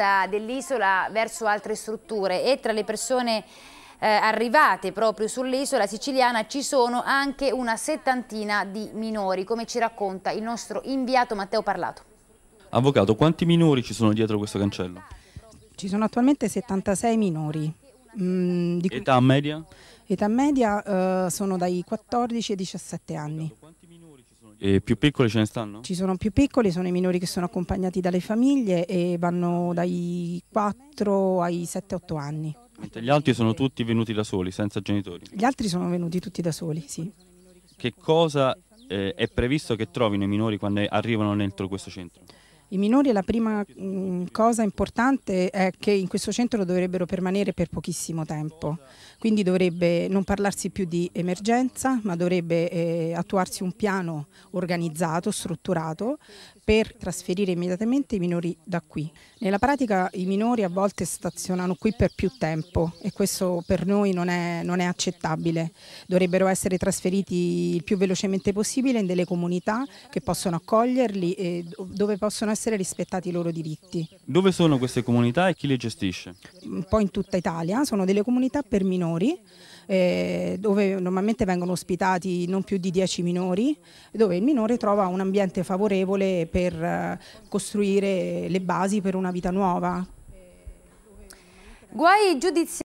vicinanza dell'isola verso altre strutture e tra le persone eh, arrivate proprio sull'isola siciliana ci sono anche una settantina di minori, come ci racconta il nostro inviato Matteo Parlato. Avvocato, quanti minori ci sono dietro questo cancello? Ci sono attualmente 76 minori. Mm, di... Età media? Età media eh, sono dai 14 ai 17 anni. E più piccoli ce ne stanno? Ci sono più piccoli, sono i minori che sono accompagnati dalle famiglie e vanno dai 4 ai 7-8 anni. Mentre gli altri sono tutti venuti da soli, senza genitori? Gli altri sono venuti tutti da soli, sì. Che cosa eh, è previsto che trovino i minori quando arrivano dentro questo centro? I minori la prima mh, mm, cosa importante è che in questo centro dovrebbero permanere per pochissimo tempo, quindi dovrebbe non parlarsi più di emergenza, ma dovrebbe eh, attuarsi un piano organizzato, strutturato per trasferire immediatamente i minori da qui. Nella pratica i minori a volte stazionano qui per più tempo e questo per noi non è, non è accettabile. Dovrebbero essere trasferiti il più velocemente possibile in delle comunità che possono accoglierli e dove possono essere rispettati i loro diritti. Dove sono queste comunità e chi le gestisce? Un po' in tutta Italia, sono delle comunità per minori eh, dove normalmente vengono ospitati non più di 10 minori, dove il minore trova un ambiente favorevole per eh, costruire le basi per una vita nuova. Guai giudiziari.